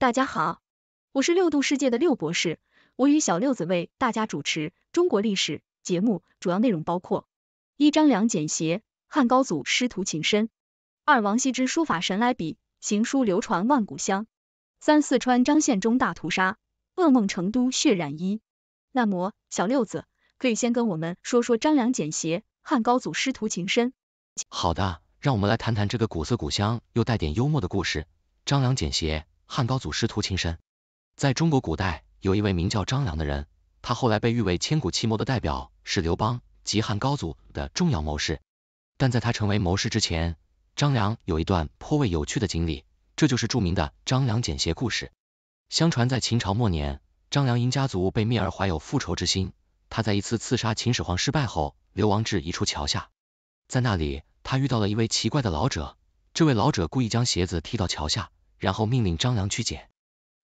大家好，我是六度世界的六博士，我与小六子为大家主持中国历史节目，主要内容包括一张良剪鞋，汉高祖师徒情深；二王羲之书法神来笔，行书流传万古香；三四川张献忠大屠杀，噩梦成都血染衣。那么，小六子可以先跟我们说说张良剪鞋，汉高祖师徒情深。好的，让我们来谈谈这个古色古香又带点幽默的故事，张良剪鞋。汉高祖师徒情深，在中国古代有一位名叫张良的人，他后来被誉为千古奇谋的代表，是刘邦及汉高祖的重要谋士。但在他成为谋士之前，张良有一段颇为有趣的经历，这就是著名的张良捡鞋故事。相传在秦朝末年，张良因家族被灭而怀有复仇之心，他在一次刺杀秦始皇失败后流亡至一处桥下，在那里他遇到了一位奇怪的老者，这位老者故意将鞋子踢到桥下。然后命令张良去捡。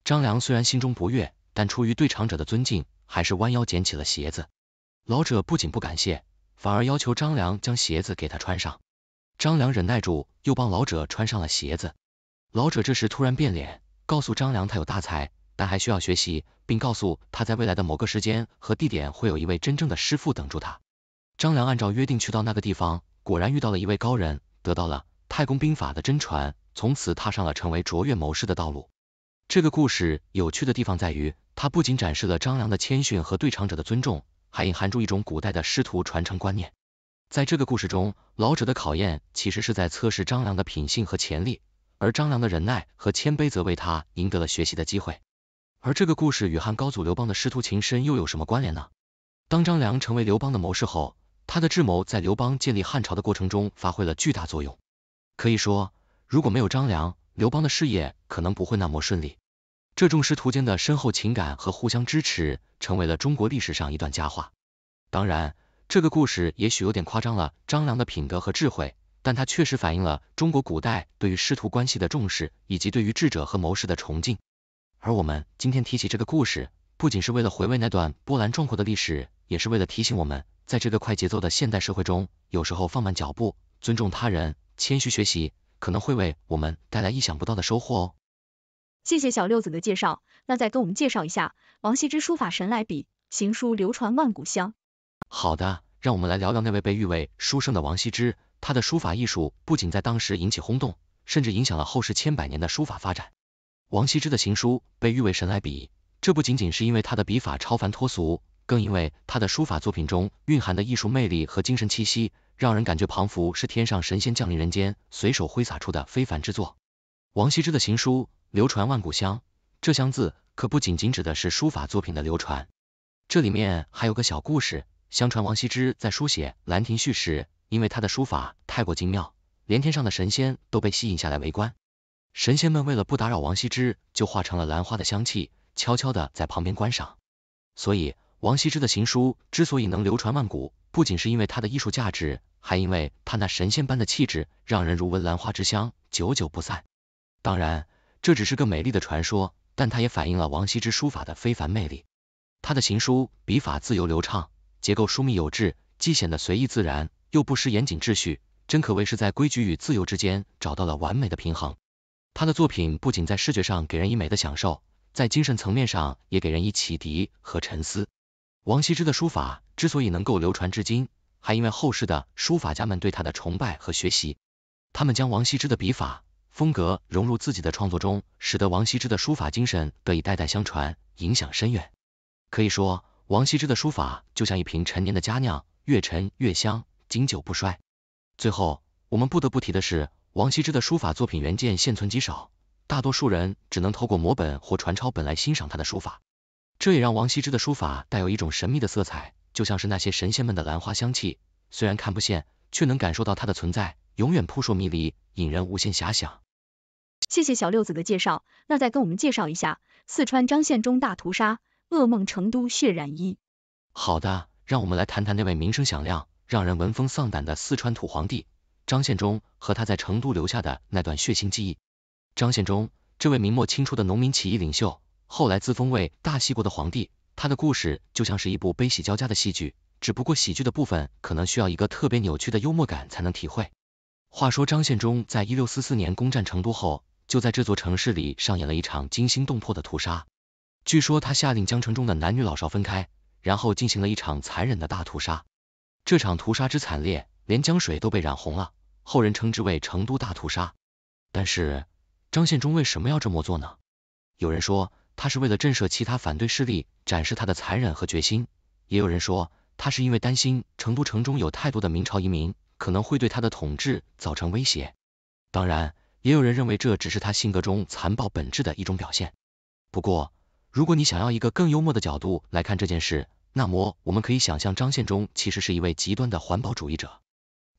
张良虽然心中不悦，但出于对长者的尊敬，还是弯腰捡起了鞋子。老者不仅不感谢，反而要求张良将鞋子给他穿上。张良忍耐住，又帮老者穿上了鞋子。老者这时突然变脸，告诉张良他有大才，但还需要学习，并告诉他在未来的某个时间和地点会有一位真正的师傅等住他。张良按照约定去到那个地方，果然遇到了一位高人，得到了《太公兵法》的真传。从此踏上了成为卓越谋士的道路。这个故事有趣的地方在于，它不仅展示了张良的谦逊和对长者的尊重，还隐含着一种古代的师徒传承观念。在这个故事中，老者的考验其实是在测试张良的品性和潜力，而张良的忍耐和谦卑则为他赢得了学习的机会。而这个故事与汉高祖刘邦的师徒情深又有什么关联呢？当张良成为刘邦的谋士后，他的智谋在刘邦建立汉朝的过程中发挥了巨大作用，可以说。如果没有张良，刘邦的事业可能不会那么顺利。这众师徒间的深厚情感和互相支持，成为了中国历史上一段佳话。当然，这个故事也许有点夸张了张良的品德和智慧，但他确实反映了中国古代对于师徒关系的重视，以及对于智者和谋士的崇敬。而我们今天提起这个故事，不仅是为了回味那段波澜壮阔的历史，也是为了提醒我们，在这个快节奏的现代社会中，有时候放慢脚步，尊重他人，谦虚学习。可能会为我们带来意想不到的收获哦。谢谢小六子的介绍，那再跟我们介绍一下王羲之书法神来笔，行书流传万古香。好的，让我们来聊聊那位被誉为书圣的王羲之。他的书法艺术不仅在当时引起轰动，甚至影响了后世千百年的书法发展。王羲之的行书被誉为神来笔，这不仅仅是因为他的笔法超凡脱俗，更因为他的书法作品中蕴含的艺术魅力和精神气息。让人感觉庞福是天上神仙降临人间，随手挥洒出的非凡之作。王羲之的行书流传万古香，这香字可不仅仅指的是书法作品的流传，这里面还有个小故事。相传王羲之在书写兰亭序时，因为他的书法太过精妙，连天上的神仙都被吸引下来围观。神仙们为了不打扰王羲之，就化成了兰花的香气，悄悄的在旁边观赏。所以王羲之的行书之所以能流传万古，不仅是因为他的艺术价值，还因为他那神仙般的气质，让人如闻兰花之香，久久不散。当然，这只是个美丽的传说，但它也反映了王羲之书法的非凡魅力。他的行书笔法自由流畅，结构疏密有致，既显得随意自然，又不失严谨秩序，真可谓是在规矩与自由之间找到了完美的平衡。他的作品不仅在视觉上给人以美的享受，在精神层面上也给人以启迪和沉思。王羲之的书法之所以能够流传至今，还因为后世的书法家们对他的崇拜和学习。他们将王羲之的笔法、风格融入自己的创作中，使得王羲之的书法精神得以代代相传，影响深远。可以说，王羲之的书法就像一瓶陈年的佳酿，越陈越香，经久不衰。最后，我们不得不提的是，王羲之的书法作品原件现存极少，大多数人只能透过摹本或传抄本来欣赏他的书法。这也让王羲之的书法带有一种神秘的色彩，就像是那些神仙们的兰花香气，虽然看不见，却能感受到它的存在，永远扑朔迷离，引人无限遐想。谢谢小六子的介绍，那再跟我们介绍一下四川张献忠大屠杀，噩梦成都血染衣。好的，让我们来谈谈那位名声响亮、让人闻风丧胆的四川土皇帝张献忠和他在成都留下的那段血腥记忆。张献忠，这位明末清初的农民起义领袖。后来自封为大西国的皇帝，他的故事就像是一部悲喜交加的戏剧，只不过喜剧的部分可能需要一个特别扭曲的幽默感才能体会。话说张献忠在一六四四年攻占成都后，就在这座城市里上演了一场惊心动魄的屠杀。据说他下令江城中的男女老少分开，然后进行了一场残忍的大屠杀。这场屠杀之惨烈，连江水都被染红了，后人称之为成都大屠杀。但是张献忠为什么要这么做呢？有人说。他是为了震慑其他反对势力，展示他的残忍和决心。也有人说，他是因为担心成都城中有太多的明朝移民，可能会对他的统治造成威胁。当然，也有人认为这只是他性格中残暴本质的一种表现。不过，如果你想要一个更幽默的角度来看这件事，那么我们可以想象张献忠其实是一位极端的环保主义者。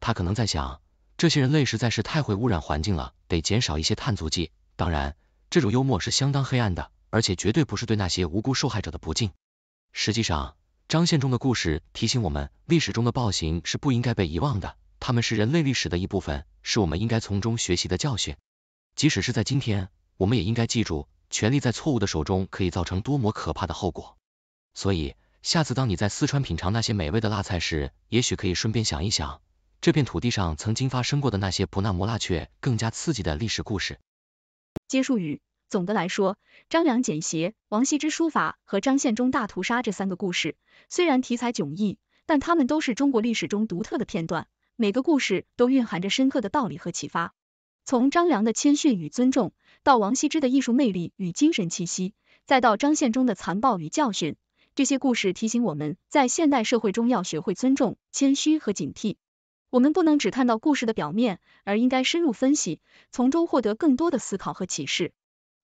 他可能在想，这些人类实在是太会污染环境了，得减少一些碳足迹。当然，这种幽默是相当黑暗的。而且绝对不是对那些无辜受害者的不敬。实际上，张献忠的故事提醒我们，历史中的暴行是不应该被遗忘的，他们是人类历史的一部分，是我们应该从中学习的教训。即使是在今天，我们也应该记住，权力在错误的手中可以造成多么可怕的后果。所以，下次当你在四川品尝那些美味的辣菜时，也许可以顺便想一想，这片土地上曾经发生过的那些不那么辣却更加刺激的历史故事。结束语。总的来说，张良简鞋、王羲之书法和张献忠大屠杀这三个故事，虽然题材迥异，但他们都是中国历史中独特的片段。每个故事都蕴含着深刻的道理和启发。从张良的谦逊与尊重，到王羲之的艺术魅力与精神气息，再到张献忠的残暴与教训，这些故事提醒我们在现代社会中要学会尊重、谦虚和警惕。我们不能只看到故事的表面，而应该深入分析，从中获得更多的思考和启示。